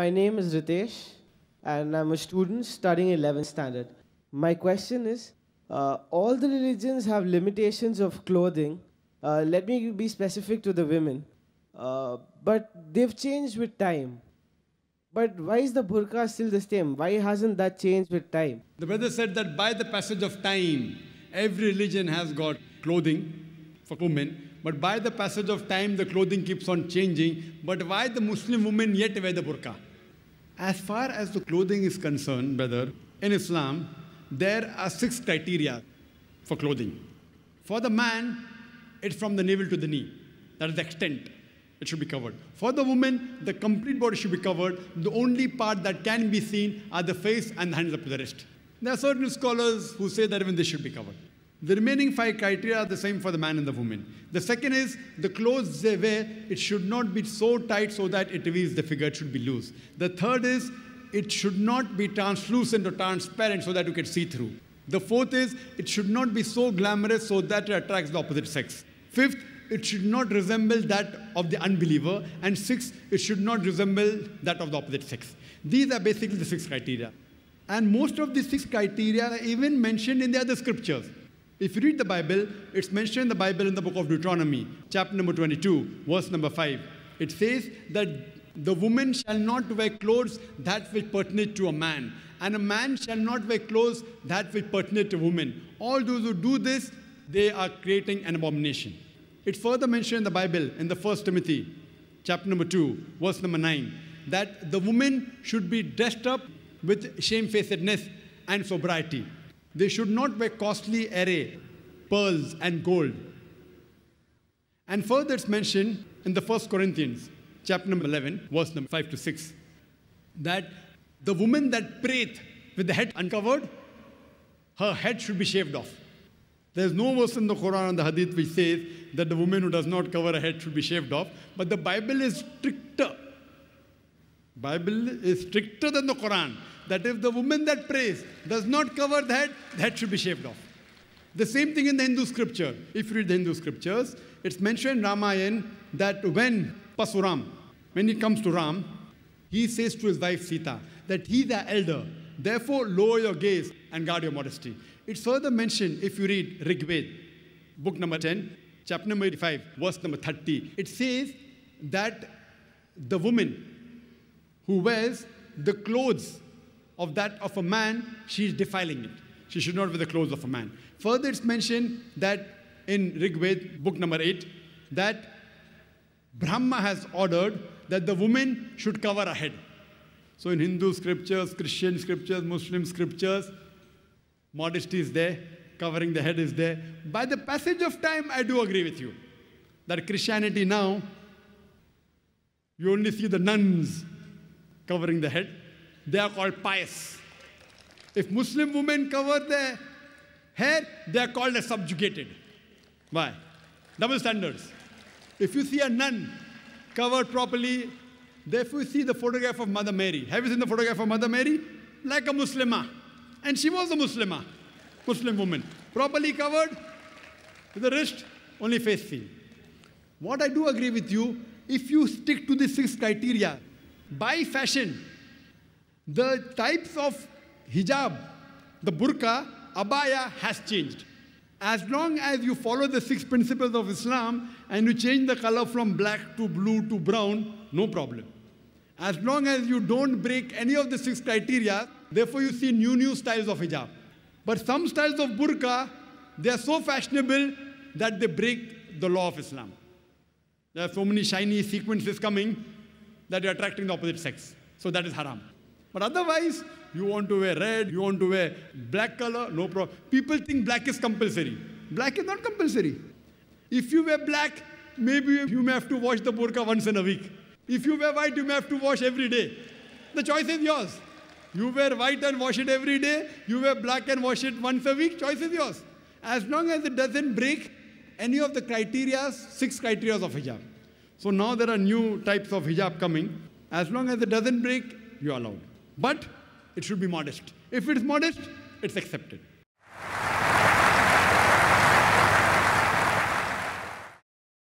My name is Ritesh, and I'm a student studying 11th standard. My question is uh, all the religions have limitations of clothing. Uh, let me be specific to the women. Uh, but they've changed with time. But why is the burqa still the same? Why hasn't that changed with time? The brother said that by the passage of time, every religion has got clothing for women, but by the passage of time, the clothing keeps on changing. But why the Muslim women yet wear the burqa? As far as the clothing is concerned, brother, in Islam, there are six criteria for clothing. For the man, it's from the navel to the knee. That is the extent it should be covered. For the woman, the complete body should be covered. The only part that can be seen are the face and the hands up to the wrist. There are certain scholars who say that even this should be covered. The remaining five criteria are the same for the man and the woman. The second is the clothes they wear, it should not be so tight so that it reveals the figure, it should be loose. The third is it should not be translucent or transparent so that you can see through. The fourth is it should not be so glamorous so that it attracts the opposite sex. Fifth, it should not resemble that of the unbeliever. And sixth, it should not resemble that of the opposite sex. These are basically the six criteria. And most of these six criteria are even mentioned in the other scriptures. If you read the Bible, it's mentioned in the Bible in the book of Deuteronomy, chapter number 22, verse number 5. It says that the woman shall not wear clothes that which pertaineth to a man, and a man shall not wear clothes that which pertaineth to woman. All those who do this, they are creating an abomination. It's further mentioned in the Bible in the first Timothy, chapter number 2, verse number 9, that the woman should be dressed up with shamefacedness and sobriety. They should not wear costly array, pearls and gold. And further it's mentioned in the First Corinthians, chapter number 11, verse number 5 to 6, that the woman that prayeth with the head uncovered, her head should be shaved off. There's no verse in the Quran and the Hadith which says that the woman who does not cover her head should be shaved off, but the Bible is stricter. Bible is stricter than the Quran that if the woman that prays does not cover that, that should be shaved off. The same thing in the Hindu scripture. If you read the Hindu scriptures, it's mentioned Ramayana that when Pasuram, when he comes to Ram, he says to his wife Sita that he the elder, therefore lower your gaze and guard your modesty. It's further mentioned if you read Rigved, book number 10, chapter number eighty-five, verse number 30. It says that the woman who wears the clothes of that of a man, she is defiling it. She should not wear the clothes of a man. Further, it's mentioned that in Rig book number 8, that Brahma has ordered that the woman should cover her head. So in Hindu scriptures, Christian scriptures, Muslim scriptures, modesty is there, covering the head is there. By the passage of time, I do agree with you that Christianity now, you only see the nuns covering the head they are called pious. If Muslim women cover their hair, they are called as subjugated. Why? Double standards. If you see a nun covered properly, therefore you see the photograph of Mother Mary. Have you seen the photograph of Mother Mary? Like a Muslimah. And she was a Muslimah, Muslim woman. Properly covered, with the wrist, only face seen. What I do agree with you, if you stick to the six criteria, by fashion, the types of hijab, the burqa, abaya has changed. As long as you follow the six principles of Islam and you change the color from black to blue to brown, no problem. As long as you don't break any of the six criteria, therefore you see new, new styles of hijab. But some styles of burqa, they are so fashionable that they break the law of Islam. There are so many shiny sequences coming that are attracting the opposite sex. So that is haram. But otherwise, you want to wear red, you want to wear black color, no problem. People think black is compulsory. Black is not compulsory. If you wear black, maybe you may have to wash the burqa once in a week. If you wear white, you may have to wash every day. The choice is yours. You wear white and wash it every day. You wear black and wash it once a week. Choice is yours. As long as it doesn't break any of the criteria, six criteria of hijab. So now there are new types of hijab coming. As long as it doesn't break, you're allowed. But it should be modest. If it is modest, it's accepted.